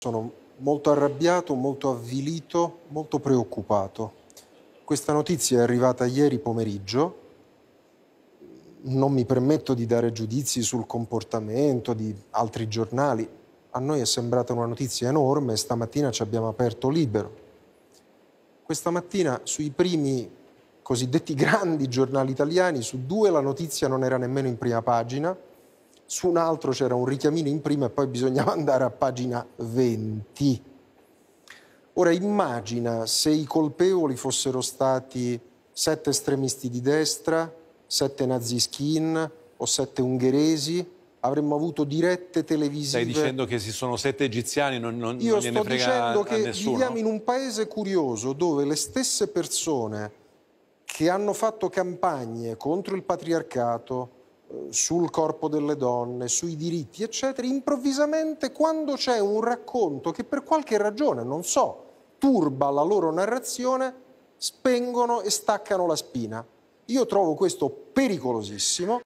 Sono molto arrabbiato, molto avvilito, molto preoccupato. Questa notizia è arrivata ieri pomeriggio. Non mi permetto di dare giudizi sul comportamento di altri giornali. A noi è sembrata una notizia enorme e stamattina ci abbiamo aperto libero. Questa mattina sui primi cosiddetti grandi giornali italiani, su due la notizia non era nemmeno in prima pagina su un altro c'era un richiamino in prima e poi bisognava andare a pagina 20. Ora immagina se i colpevoli fossero stati sette estremisti di destra, sette naziskin o sette ungheresi, avremmo avuto dirette televisive. Stai dicendo che si sono sette egiziani, non, non, Io non sto dicendo che nessuno. viviamo in un paese curioso dove le stesse persone che hanno fatto campagne contro il patriarcato, sul corpo delle donne, sui diritti, eccetera, improvvisamente quando c'è un racconto che per qualche ragione, non so, turba la loro narrazione, spengono e staccano la spina. Io trovo questo pericolosissimo.